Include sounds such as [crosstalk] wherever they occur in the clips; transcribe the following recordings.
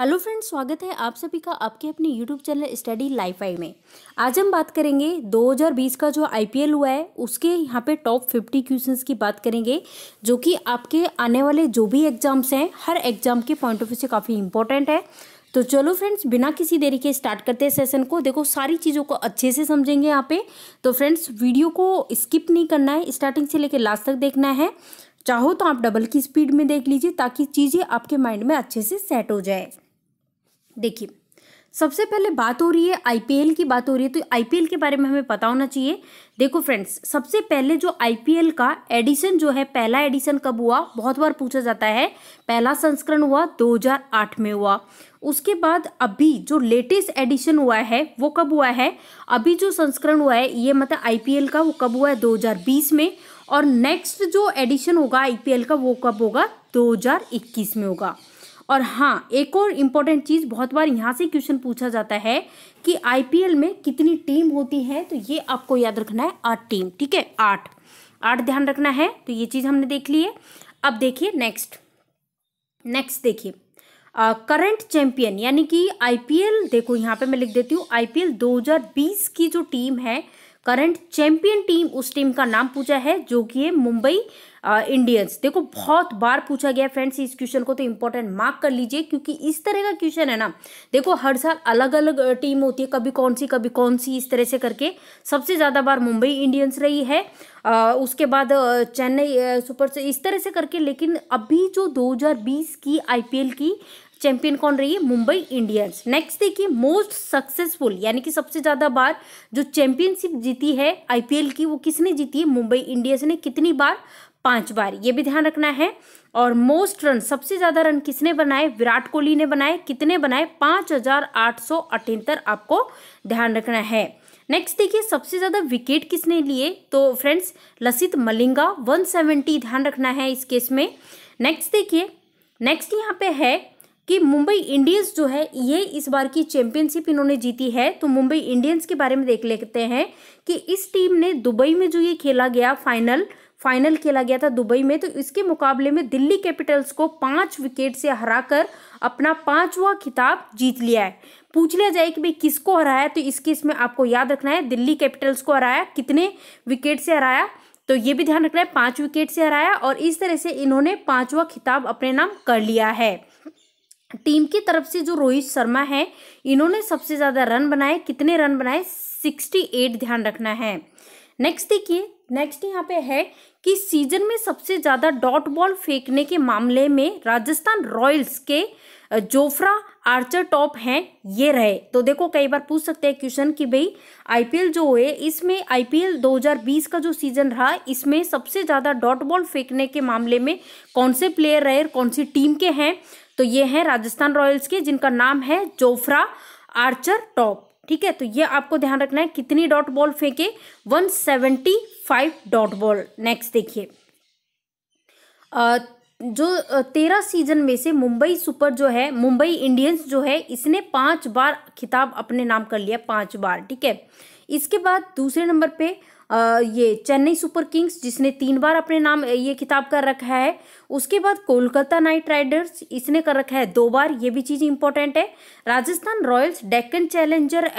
Hello friends स्वागत है आप सभी का आपके अपने YouTube channel study life I में आज हम बात करेंगे 2020 का जो आईपीएल हुआ है उसके यहाँ पे टॉप 50 क्वेश्चंस की बात करेंगे जो कि आपके आने वाले जो भी एग्जाम्स हैं हर एग्जाम के पॉइंट ऑफ व्यू से काफ़ी इंपॉर्टेंट है तो चलो फ्रेंड्स बिना किसी देरी के स्टार्ट करते हैं सेशन को देखो सारी चीज़ों को अच्छे से समझेंगे यहाँ पे तो फ्रेंड्स वीडियो को स्किप नहीं करना है स्टार्टिंग से लेकर लास्ट तक देखना है चाहो तो आप डबल की स्पीड में देख लीजिए ताकि चीज़ें आपके माइंड में अच्छे से सेट हो जाए देखिए सबसे पहले बात हो रही है आईपीएल की बात हो रही है तो आईपीएल के बारे में हमें पता होना चाहिए देखो फ्रेंड्स सबसे पहले जो आईपीएल का एडिशन जो है पहला एडिशन कब हुआ बहुत बार पूछा जाता है पहला संस्करण हुआ 2008 में हुआ उसके बाद अभी जो लेटेस्ट एडिशन हुआ है वो कब हुआ है अभी जो संस्करण हुआ है ये मतलब आई का वो कब हुआ है दो में और नेक्स्ट जो एडिशन होगा आई का वो कब होगा दो में होगा और हाँ एक और इम्पोर्टेंट चीज़ बहुत बार यहाँ से क्वेश्चन पूछा जाता है कि आईपीएल में कितनी टीम होती है तो ये आपको याद रखना है आठ टीम ठीक है आठ आठ ध्यान रखना है तो ये चीज़ हमने देख ली है अब देखिए नेक्स्ट नेक्स्ट देखिए करंट चैंपियन यानी कि आईपीएल देखो यहाँ पे मैं लिख देती हूँ आईपीएल 2020 की जो टीम है करंट चैंपियन टीम उस टीम का नाम पूछा है जो कि है मुंबई इंडियंस देखो बहुत बार पूछा गया फ्रेंड्स इस क्वेश्चन को तो इंपॉर्टेंट मार्क कर लीजिए क्योंकि इस तरह का क्वेश्चन है ना देखो हर साल अलग अलग टीम होती है कभी कौन सी कभी कौन सी इस तरह से करके सबसे ज़्यादा बार मुंबई इंडियंस रही है आ, उसके बाद चेन्नई सुपर से इस तरह से करके लेकिन अभी जो 2020 की आईपीएल की चैंपियन कौन रही है मुंबई इंडियंस नेक्स्ट देखिए मोस्ट सक्सेसफुल यानी कि सबसे ज़्यादा बार जो चैंपियनशिप जीती है आईपीएल की वो किसने जीती है मुंबई इंडियंस ने कितनी बार पांच बार ये भी ध्यान रखना है और मोस्ट रन सबसे ज़्यादा रन किसने बनाए विराट कोहली ने बनाए कितने बनाए पाँच हज़ार आठ सौ अठहत्तर आपको ध्यान रखना है नेक्स्ट देखिए सबसे ज़्यादा विकेट किसने लिए तो फ्रेंड्स लसित मलिंगा 170 ध्यान रखना है इस केस में नेक्स्ट देखिए नेक्स्ट यहाँ पे है कि मुंबई इंडियंस जो है ये इस बार की चैंपियनशिप इन्होंने जीती है तो मुंबई इंडियंस के बारे में देख लेते हैं कि इस टीम ने दुबई में जो ये खेला गया फाइनल फाइनल खेला गया था दुबई में तो इसके मुकाबले में दिल्ली कैपिटल्स को पाँच विकेट से हराकर अपना पांचवा खिताब जीत लिया है पूछ लिया जाए कि भाई किसको हराया तो इसके इसमें आपको याद रखना है दिल्ली कैपिटल्स को हराया कितने विकेट से हराया तो ये भी ध्यान रखना है पाँच विकेट से हराया और इस तरह से इन्होंने पाँचवा खिताब अपने नाम कर लिया है टीम की तरफ से जो रोहित शर्मा है इन्होंने सबसे ज़्यादा रन बनाए कितने रन बनाए सिक्सटी एट ध्यान रखना है नेक्स्ट देखिए नेक्स्ट यहाँ पे है कि सीजन में सबसे ज़्यादा डॉट बॉल फेंकने के मामले में राजस्थान रॉयल्स के जोफ्रा आर्चर टॉप हैं ये रहे तो देखो कई बार पूछ सकते हैं क्वेश्चन कि भाई आईपीएल जो हुए इसमें आईपीएल 2020 का जो सीजन रहा इसमें सबसे ज़्यादा डॉट बॉल फेंकने के मामले में कौन से प्लेयर रहे और कौन सी टीम के हैं तो ये हैं राजस्थान रॉयल्स के जिनका नाम है जोफ्रा आर्चर टॉप ठीक है तो ये आपको ध्यान रखना है कितनी डॉट बॉल फेंके 175 डॉट बॉल नेक्स्ट देखिए जो तेरह सीजन में से मुंबई सुपर जो है मुंबई इंडियंस जो है इसने पांच बार खिताब अपने नाम कर लिया पांच बार ठीक है इसके बाद दूसरे नंबर पे ये चेन्नई सुपर किंग्स जिसने तीन बार अपने नाम ये खिताब कर रखा है उसके बाद कोलकाता नाइट राइडर्स इसने कर रखा है दो बार ये भी चीज़ इंपॉर्टेंट है राजस्थान रॉयल्स डेक्कन चैलेंजर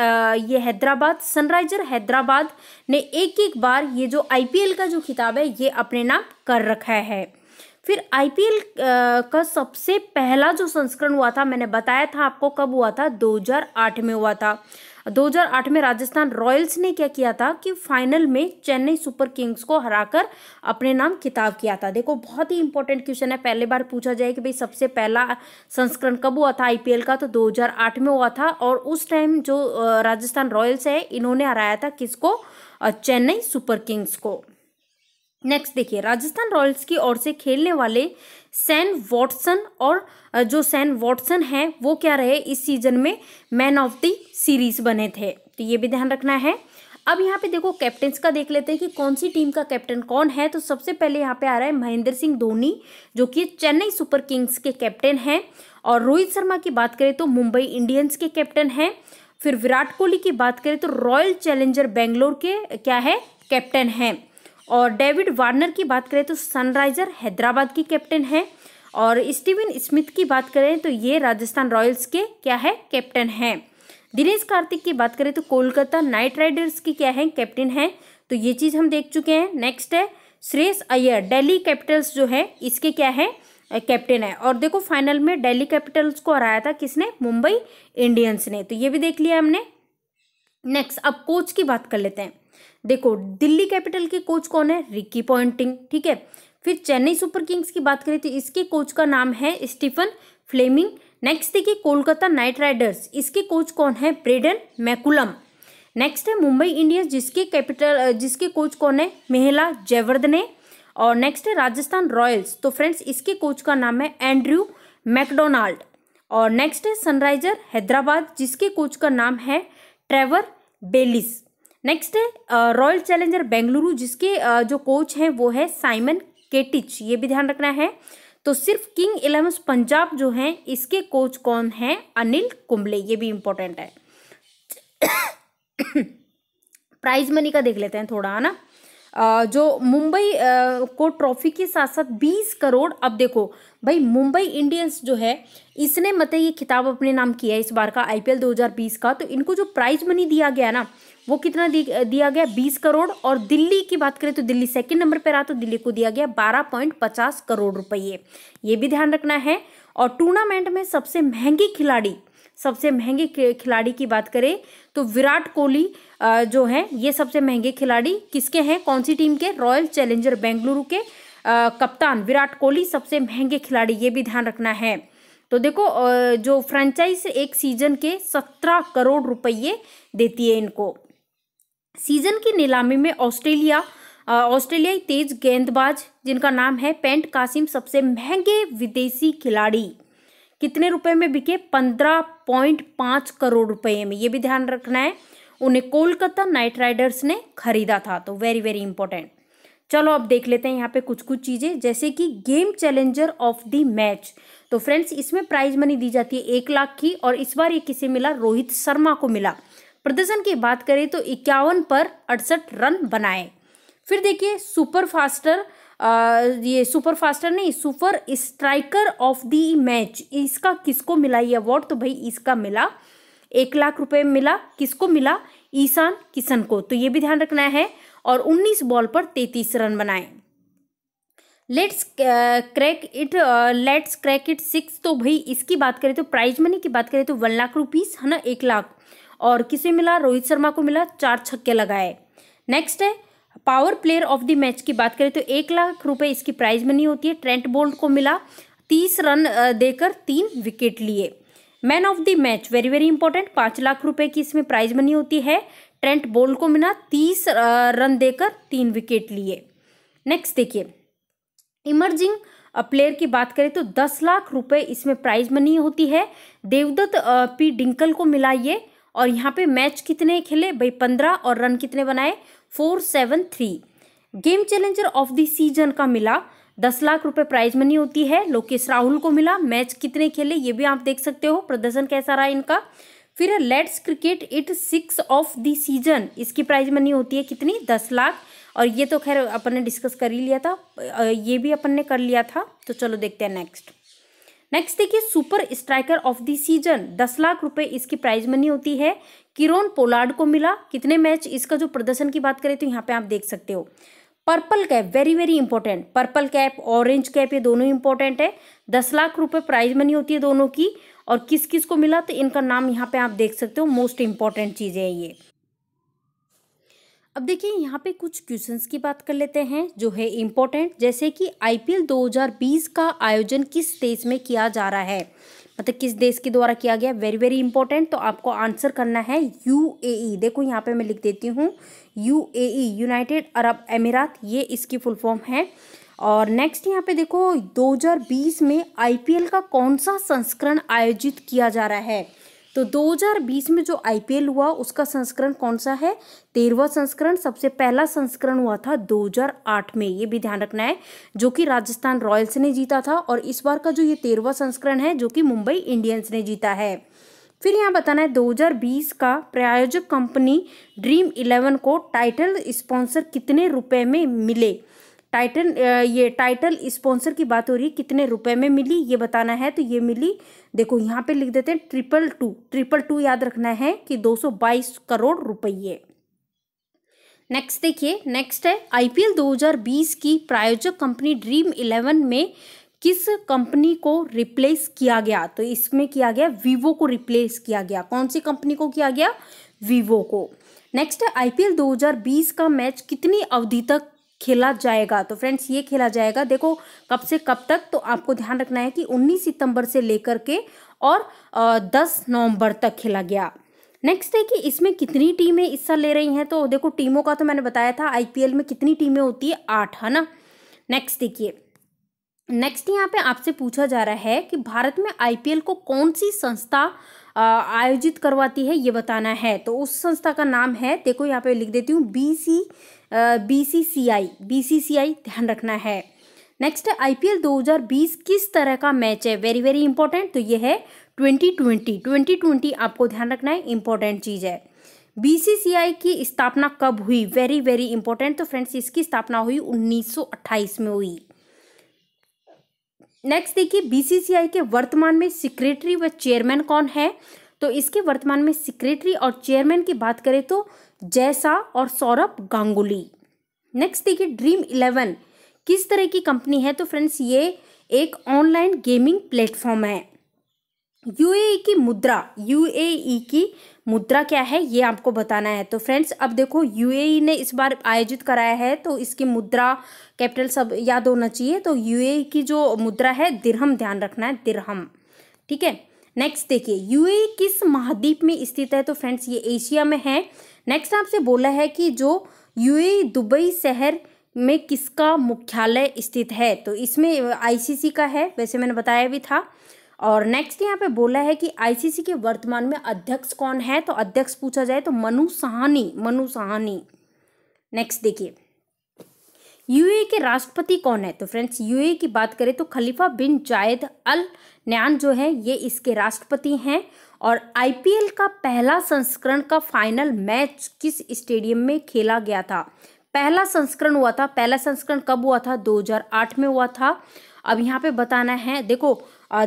ये हैदराबाद सनराइजर हैदराबाद ने एक एक बार ये जो आईपीएल का जो खिताब है ये अपने नाम कर रखा है फिर आईपीएल का सबसे पहला जो संस्करण हुआ था मैंने बताया था आपको कब हुआ था 2008 में हुआ था 2008 में राजस्थान रॉयल्स ने क्या किया था कि फाइनल में चेन्नई सुपर किंग्स को हराकर अपने नाम किताब किया था देखो बहुत ही इंपॉर्टेंट क्वेश्चन है पहले बार पूछा जाए कि भाई सबसे पहला संस्करण कब हुआ था आईपीएल का तो 2008 में हुआ था और उस टाइम जो राजस्थान रॉयल्स है इन्होंने हराया था किसको चेन्नई सुपर किंग्स को नेक्स्ट देखिए राजस्थान रॉयल्स की ओर से खेलने वाले सैन वॉटसन और जो सैन वॉटसन हैं वो क्या रहे इस सीजन में मैन ऑफ द सीरीज बने थे तो ये भी ध्यान रखना है अब यहाँ पे देखो कैप्टन्स का देख लेते हैं कि कौन सी टीम का कैप्टन कौन है तो सबसे पहले यहाँ पे आ रहा है महेंद्र सिंह धोनी जो कि चेन्नई सुपर किंग्स के कैप्टन हैं और रोहित शर्मा की बात करें तो मुंबई इंडियंस के कैप्टन हैं फिर विराट कोहली की बात करें तो रॉयल चैलेंजर बेंगलोर के क्या है कैप्टन हैं और डेविड वार्नर की बात करें तो सनराइजर हैदराबाद की कैप्टन है और स्टीवन स्मिथ की बात करें तो ये राजस्थान रॉयल्स के क्या है कैप्टन हैं दिनेश कार्तिक की बात करें तो कोलकाता नाइट राइडर्स की क्या है कैप्टन है तो ये चीज़ हम देख चुके हैं नेक्स्ट है श्रेयस अय्यर डेली कैपिटल्स जो है इसके क्या है कैप्टन है और देखो फाइनल में डेली कैपिटल्स को हराया था किसने मुंबई इंडियंस ने तो ये भी देख लिया हमने नेक्स्ट अब कोच की बात कर लेते हैं देखो दिल्ली कैपिटल के कोच कौन है रिकी पॉइंटिंग ठीक है फिर चेन्नई सुपर किंग्स की बात करें तो इसके कोच का नाम है स्टीफन फ्लेमिंग नेक्स्ट देखिए कोलकाता नाइट राइडर्स इसके कोच कौन है ब्रेडन मैकुलम नेक्स्ट है मुंबई इंडियंस जिसके कैपिटल जिसके कोच कौन है मेहला जयवर्धने और नेक्स्ट है राजस्थान रॉयल्स तो फ्रेंड्स इसके कोच का नाम है एंड्रयू मैकडोनाल्ड और नेक्स्ट है सनराइजर हैदराबाद जिसके कोच का नाम है ट्रेवर बेलिस नेक्स्ट है रॉयल चैलेंजर बेंगलुरु जिसके uh, जो कोच हैं वो है साइमन केटिच ये भी ध्यान रखना है तो सिर्फ किंग इलेवन पंजाब जो हैं इसके कोच कौन हैं अनिल कुंबले ये भी इम्पोर्टेंट है प्राइज [coughs] मनी का देख लेते हैं थोड़ा है ना जो मुंबई को ट्रॉफी के साथ साथ बीस करोड़ अब देखो भाई मुंबई इंडियंस जो है इसने मतलब ये खिताब अपने नाम किया है इस बार का आईपीएल 2020 का तो इनको जो प्राइज मनी दिया गया ना वो कितना दिया गया बीस करोड़ और दिल्ली की बात करें तो दिल्ली सेकंड नंबर पर रहा तो दिल्ली को दिया गया बारह पॉइंट पचास करोड़ रुपये ये भी ध्यान रखना है और टूर्नामेंट में सबसे महंगी खिलाड़ी सबसे महंगे खिलाड़ी की बात करें तो विराट कोहली जो है ये सबसे महंगे खिलाड़ी किसके हैं कौन सी टीम के रॉयल चैलेंजर बेंगलुरु के कप्तान विराट कोहली सबसे महंगे खिलाड़ी ये भी ध्यान रखना है तो देखो जो फ्रेंचाइज एक सीजन के सत्रह करोड़ रुपये देती है इनको सीजन की नीलामी में ऑस्ट्रेलिया ऑस्ट्रेलियाई तेज गेंदबाज जिनका नाम है पेंट कासिम सबसे महंगे विदेशी खिलाड़ी कितने रुपए में बिके पंद्रह पॉइंट पाँच करोड़ रुपए में ये भी ध्यान रखना है उन्हें कोलकाता नाइट राइडर्स ने खरीदा था तो वेरी वेरी इंपॉर्टेंट चलो अब देख लेते हैं यहाँ पे कुछ कुछ चीज़ें जैसे कि game challenger of the match तो फ्रेंड्स इसमें प्राइज मनी दी जाती है एक लाख की और इस बार ये किसे मिला रोहित शर्मा को मिला प्रदर्शन की बात करें तो इक्यावन पर अड़सठ रन बनाए फिर देखिए सुपर फास्टर ये सुपर फास्टर नहीं super striker of the match इसका किसको मिला ये अवार्ड तो भाई इसका मिला एक लाख रुपए मिला किसको मिला ईशान किशन को तो ये भी ध्यान रखना है और 19 बॉल पर 33 रन बनाए let's crack it let's crack it six तो भाई इसकी बात करें तो प्राइज मनी की बात करें तो वन लाख रुपीस है ना एक लाख और किसे मिला रोहित शर्मा को मिला चार छक्के लगाए नेक्स्ट है power player of the match की बात करें तो एक लाख रुपए इसकी प्राइज मनी होती है ट्रेंट बोल्ट को मिला तीस रन देकर तीन विकेट लिए man of the match very very important पाँच लाख रुपए की इसमें प्राइज मनी होती है ट्रेंट बोल्ट को मिला तीस रन देकर तीन विकेट लिए नेक्स्ट देखिए इमर्जिंग प्लेयर की बात करें तो दस लाख रुपए इसमें प्राइज मनी होती है देवदत्त पी डिंकल को मिला ये और यहाँ पे मैच कितने खेले भाई पंद्रह और रन कितने बनाए four seven three game challenger of the season का मिला दस लाख रुपए प्राइज मनी होती है लोकेश राहुल को मिला मैच कितने खेले ये भी आप देख सकते हो प्रदर्शन कैसा रहा इनका फिर let's cricket it six of the season इसकी प्राइज मनी होती है कितनी दस लाख और ये तो खैर अपन ने डिस्कस कर ही लिया था ये भी अपन ने कर लिया था तो चलो देखते हैं नेक्स्ट नेक्स्ट देखिए super striker of the season दस लाख रुपए इसकी प्राइज मनी होती है किरोन पोलार्ड को मिला कितने मैच इसका जो प्रदर्शन की बात करें तो यहाँ पे आप देख सकते हो purple cap very very important purple cap orange cap ये दोनों इंपॉर्टेंट है दस लाख रुपए प्राइज मनी होती है दोनों की और किस किस को मिला तो इनका नाम यहाँ पे आप देख सकते हो मोस्ट इंपॉर्टेंट चीज है ये अब देखिए यहाँ पे कुछ क्वेश्चंस की बात कर लेते हैं जो है इम्पोर्टेंट जैसे कि आईपीएल 2020 का आयोजन किस देश में किया जा रहा है मतलब किस देश के द्वारा किया गया वेरी वेरी इंपॉर्टेंट तो आपको आंसर करना है यूएई e। देखो यहाँ पे मैं लिख देती हूँ यूएई यूनाइटेड अरब अमीरात ये इसकी फुल फॉर्म है और नेक्स्ट यहाँ पे देखो 2020 में आईपीएल का कौन सा संस्करण आयोजित किया जा रहा है तो 2020 में जो आईपीएल हुआ उसका संस्करण कौन सा है तेरहवा संस्करण सबसे पहला संस्करण हुआ था 2008 में ये भी ध्यान रखना है जो कि राजस्थान रॉयल्स ने जीता था और इस बार का जो ये तेरहवा संस्करण है जो कि मुंबई इंडियंस ने जीता है फिर यहाँ बताना है 2020 का प्रायोजक कंपनी ड्रीम इलेवन को टाइटल स्पॉन्सर कितने रुपए में मिले टाइटन ये टाइटल स्पॉन्सर की बात हो रही है कितने रुपए में मिली ये बताना है तो ये मिली देखो यहाँ पे लिख देते हैं ट्रिपल टू ट्रिपल टू याद रखना है कि दो सौ बाईस करोड़ रुपये नेक्स्ट देखिए नेक्स्ट है आईपीएल 2020 की प्रायोजक कंपनी ड्रीम इलेवन में किस कंपनी को रिप्लेस किया गया तो इसमें किया गया वीवो को रिप्लेस किया गया कौन सी कंपनी को किया गया वीवो को नेक्स्ट है आई 2020 का मैच कितनी अवधि तक खेला जाएगा तो फ्रेंड्स ये खेला जाएगा देखो कब से कब तक तो आपको ध्यान रखना है कि 19 सितंबर से लेकर के और 10 नवंबर तक खेला गया नेक्स्ट है कि इसमें कितनी टीमें हिस्सा ले रही हैं तो देखो टीमों का तो मैंने बताया था आईपीएल में कितनी टीमें होती है आठ है ना नेक्स्ट देखिए नेक्स्ट यहाँ पे आपसे पूछा जा रहा है कि भारत में आईपीएल को कौन सी संस्था आयोजित करवाती है ये बताना है तो उस संस्था का नाम है देखो यहाँ पे लिख देती हूँ B C B C C I B C C I ध्यान रखना है नेक्स्ट आईपीएल 2020 किस तरह का मैच है वेरी वेरी इंपॉर्टेंट तो ये है 2020 2020 आपको ध्यान रखना है इंपॉर्टेंट चीज़ है बीसीसीआई की स्थापना कब हुई वेरी वेरी इंपॉर्टेंट तो फ्रेंड्स इसकी स्थापना हुई 1928 में हुई नेक्स्ट देखिए बीसीसीआई के वर्तमान में सेक्रेटरी व चेयरमैन कौन है तो इसके वर्तमान में सेक्रेटरी और चेयरमैन की बात करें तो जैसा और सौरभ गांगुली नेक्स्ट देखिए ड्रीम इलेवन किस तरह की कंपनी है तो फ्रेंड्स ये एक ऑनलाइन गेमिंग प्लेटफॉर्म है यूएई e की मुद्रा यूएई e की मुद्रा क्या है ये आपको बताना है तो फ्रेंड्स अब देखो यूएई e ने इस बार आयोजित कराया है तो इसकी मुद्रा कैपिटल सब याद होना चाहिए तो यूएई e की जो मुद्रा है दिरहम ध्यान रखना है दिरहम ठीक है नेक्स्ट देखिए यूएई e किस महाद्वीप में स्थित है तो फ्रेंड्स ये एशिया में है नेक्स्ट आपसे बोला है कि जो यू दुबई शहर में किसका मुख्यालय स्थित है तो इसमें आईसीसी का है वैसे मैंने बताया भी था और नेक्स्ट यहाँ पे बोला है कि आईसीसी के वर्तमान में अध्यक्ष कौन है तो अध्यक्ष पूछा जाए तो मनु सहानी मनु सहानी नेक्स्ट देखिए यूए के राष्ट्रपति कौन है तो फ्रेंड्स यूए की बात करें तो खलीफा बिन जायद अल न्यान जो है ये इसके राष्ट्रपति हैं और आईपीएल का पहला संस्करण का फाइनल मैच किस स्टेडियम में खेला गया था पहला संस्करण हुआ था पहला संस्करण कब हुआ था 2008 में हुआ था अब यहाँ पे बताना है देखो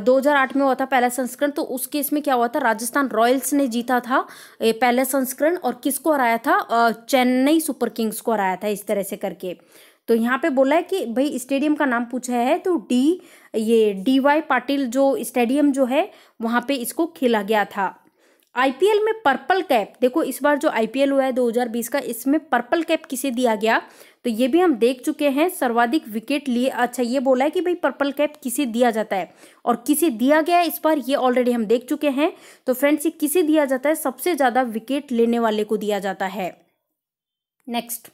2008 में हुआ था पहला संस्करण तो उस केस में क्या हुआ था राजस्थान रॉयल्स ने जीता था पहला संस्करण और किसको हराया था चेन्नई सुपर किंग्स को हराया था इस तरह से करके तो यहाँ पे बोला है कि भाई स्टेडियम का नाम पूछा है तो डी ये डी वाई पाटिल जो स्टेडियम जो है वहाँ पे इसको खेला गया था आईपीएल में पर्पल कैप देखो इस बार जो आईपीएल हुआ है 2020 का इसमें पर्पल कैप किसे दिया गया तो ये भी हम देख चुके हैं सर्वाधिक विकेट लिए अच्छा ये बोला है कि भाई पर्पल कैप किसे दिया जाता है और किसे दिया गया इस बार ये ऑलरेडी हम देख चुके हैं तो फ्रेंड्स ये किसे दिया जाता है सबसे ज़्यादा विकेट लेने वाले को दिया जाता है नेक्स्ट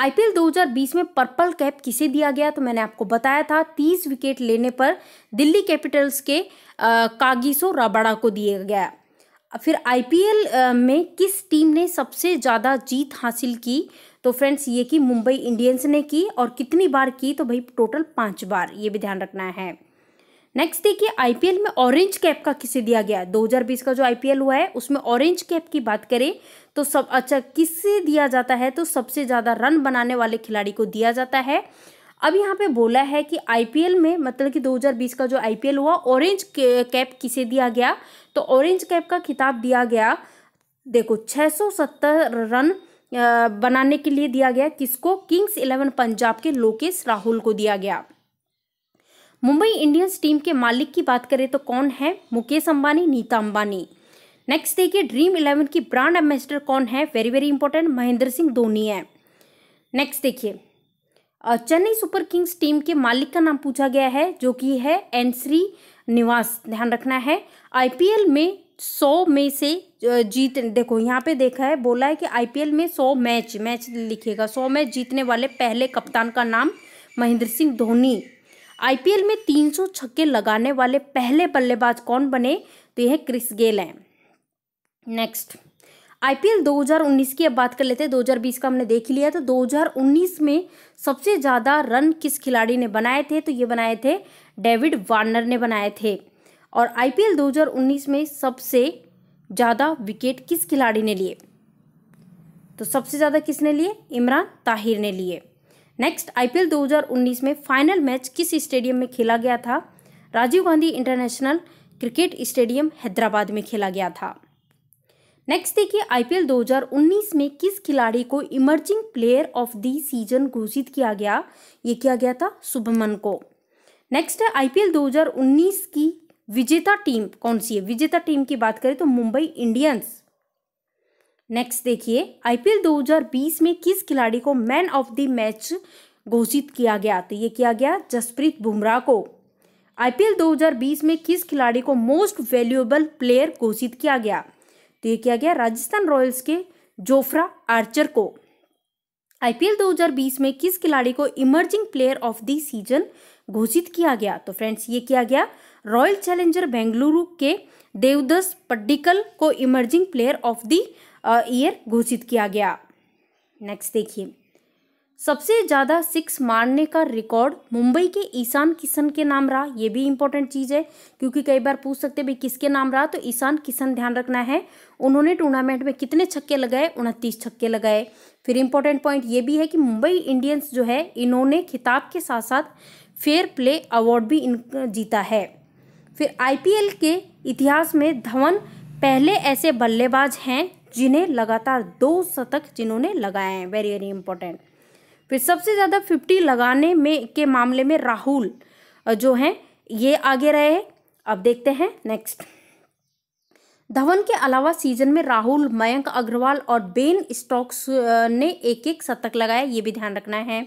आईपीएल 2020 में पर्पल कैप किसे दिया गया तो मैंने आपको बताया था 30 विकेट लेने पर दिल्ली कैपिटल्स के आ, कागिसो राबाड़ा को दिया गया फिर आईपीएल में किस टीम ने सबसे ज़्यादा जीत हासिल की तो फ्रेंड्स ये की मुंबई इंडियंस ने की और कितनी बार की तो भाई टोटल पाँच बार ये भी ध्यान रखना है नेक्स्ट देखिए आईपीएल में ऑरेंज कैप का किसे दिया गया 2020 का जो आईपीएल हुआ है उसमें ऑरेंज कैप की बात करें तो सब अच्छा किससे दिया जाता है तो सबसे ज़्यादा रन बनाने वाले खिलाड़ी को दिया जाता है अब यहाँ पे बोला है कि आईपीएल में मतलब कि 2020 का जो आईपीएल हुआ ऑरेंज कैप किसे दिया गया तो ऑरेंज कैप का खिताब दिया गया देखो 670 रन बनाने के लिए दिया गया किसको किंग्स इलेवन पंजाब के लोकेश राहुल को दिया गया मुंबई इंडियंस टीम के मालिक की बात करें तो कौन है मुकेश अंबानी नीता अंबानी नेक्स्ट देखिए ड्रीम इलेवन की ब्रांड एम्बेसडर कौन है very very important Mahendra Singh Dhoni है नेक्स्ट देखिए चेन्नई सुपर किंग्स टीम के मालिक का नाम पूछा गया है जो कि है एन श्री निवास ध्यान रखना है आईपीएल में सौ में से जीत देखो यहाँ पे देखा है बोला है कि आईपीएल में सौ मैच मैच लिखेगा सौ मैच जीतने वाले पहले कप्तान का नाम महेंद्र सिंह धोनी आईपीएल में तीन सौ छक्के लगाने वाले पहले बल्लेबाज कौन बने तो यह क्रिस गेल हैं नेक्स्ट आईपीएल 2019 की अब बात कर लेते हैं 2020 का हमने देख लिया तो 2019 में सबसे ज़्यादा रन किस खिलाड़ी ने बनाए थे तो ये बनाए थे डेविड वार्नर ने बनाए थे और आईपीएल 2019 में सबसे ज़्यादा विकेट किस खिलाड़ी ने लिए तो सबसे ज़्यादा किसने लिए इमरान ताहिर ने लिए नेक्स्ट आईपीएल 2019 में फाइनल मैच किस स्टेडियम में खेला गया था Rajiv Gandhi international cricket stadium Hyderabad में खेला गया था नेक्स्ट देखिए आईपीएल 2019 में किस खिलाड़ी को emerging player of the season घोषित किया गया ये किया गया था शुभमन को नेक्स्ट है आईपीएल 2019 की विजेता टीम कौन सी है विजेता टीम की बात करें तो मुंबई इंडियंस नेक्स्ट देखिए आईपीएल 2020 में किस खिलाड़ी को मैन ऑफ द मैच घोषित किया गया तो ये किया गया जसप्रीत बुमराह को आईपीएल 2020 में किस खिलाड़ी को मोस्ट वैल्यूएबल प्लेयर घोषित किया गया तो ये किया गया राजस्थान रॉयल्स के जोफ्रा आर्चर को आईपीएल 2020 में किस खिलाड़ी को emerging player of the season घोषित किया गया तो फ्रेंड्स ये किया गया रॉयल चैलेंजर बेंगलुरु के देवदस पड्डिकल को emerging player of the year घोषित किया गया नेक्स्ट देखिए सबसे ज़्यादा सिक्स मारने का रिकॉर्ड मुंबई के ईशान किशन के नाम रहा ये भी इंपॉर्टेंट चीज़ है क्योंकि कई बार पूछ सकते भाई किसके नाम रहा तो ईशान किशन ध्यान रखना है उन्होंने टूर्नामेंट में कितने छक्के लगाए उनतीस छक्के लगाए फिर इंपॉर्टेंट पॉइंट ये भी है कि मुंबई इंडियंस जो है इन्होंने खिताब के साथ साथ फेयर प्ले अवार्ड भी इन जीता है फिर आई के इतिहास में धवन पहले ऐसे बल्लेबाज हैं जिन्हें लगातार दो शतक जिन्होंने लगाए हैं वेरी वेरी इंपॉर्टेंट फिर सबसे ज़्यादा फिफ्टी लगाने में के मामले में राहुल जो हैं ये आगे रहे अब देखते हैं नेक्स्ट धवन के अलावा सीजन में राहुल मयंक अग्रवाल और बेन स्टॉक्स ने एक एक शतक लगाया ये भी ध्यान रखना है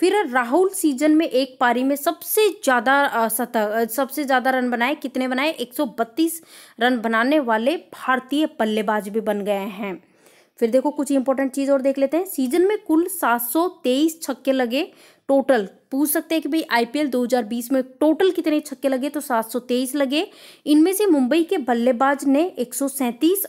फिर राहुल सीजन में एक पारी में सबसे ज़्यादा शतक सबसे ज़्यादा रन बनाए कितने बनाए 132 रन बनाने वाले भारतीय बल्लेबाज भी बन गए हैं फिर देखो कुछ इंपॉर्टेंट चीज़ और देख लेते हैं सीजन में कुल 723 छक्के लगे टोटल पूछ सकते हैं कि भाई आईपीएल 2020 में टोटल कितने छक्के लगे तो 723 लगे इनमें से मुंबई के बल्लेबाज ने एक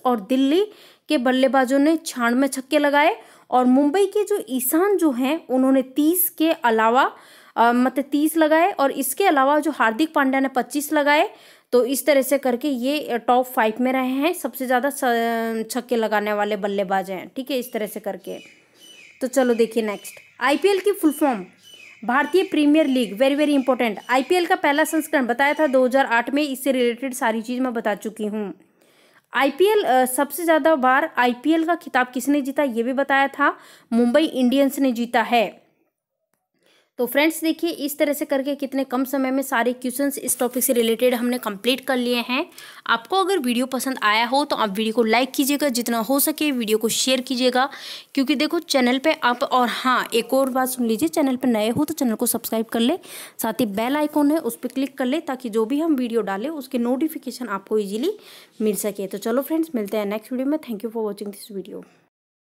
और दिल्ली के बल्लेबाजों ने छियानवे छक्के लगाए और मुंबई के जो ईशान जो हैं उन्होंने तीस के अलावा मतलब तीस लगाए और इसके अलावा जो हार्दिक पांड्या ने पच्चीस लगाए तो इस तरह से करके ये टॉप फाइव में रहे हैं सबसे ज़्यादा छक्के लगाने वाले बल्लेबाज हैं ठीक है इस तरह से करके तो चलो देखिए नेक्स्ट आईपीएल की फुल फॉर्म भारतीय premier league very very important IPL का पहला संस्करण बताया था 2008 में इससे रिलेटेड सारी चीज़ मैं बता चुकी हूँ आईपीएल सबसे ज़्यादा बार आईपीएल का खिताब किसने जीता ये भी बताया था मुंबई इंडियंस ने जीता है तो फ्रेंड्स देखिए इस तरह से करके कितने कम समय में सारे क्वेश्चंस इस टॉपिक से रिलेटेड हमने कंप्लीट कर लिए हैं आपको अगर वीडियो पसंद आया हो तो आप वीडियो को लाइक कीजिएगा जितना हो सके वीडियो को शेयर कीजिएगा क्योंकि देखो चैनल पे आप और हाँ एक और बात सुन लीजिए चैनल पर नए हो तो चैनल को सब्सक्राइब कर ले साथ ही बेल आइकॉन है उस पर क्लिक कर ले ताकि जो भी हम वीडियो डालें उसके नोटिफिकेशन आपको ईजिली मिल सके तो चलो फ्रेंड्स मिलते हैं नेक्स्ट वीडियो में thank you for watching this video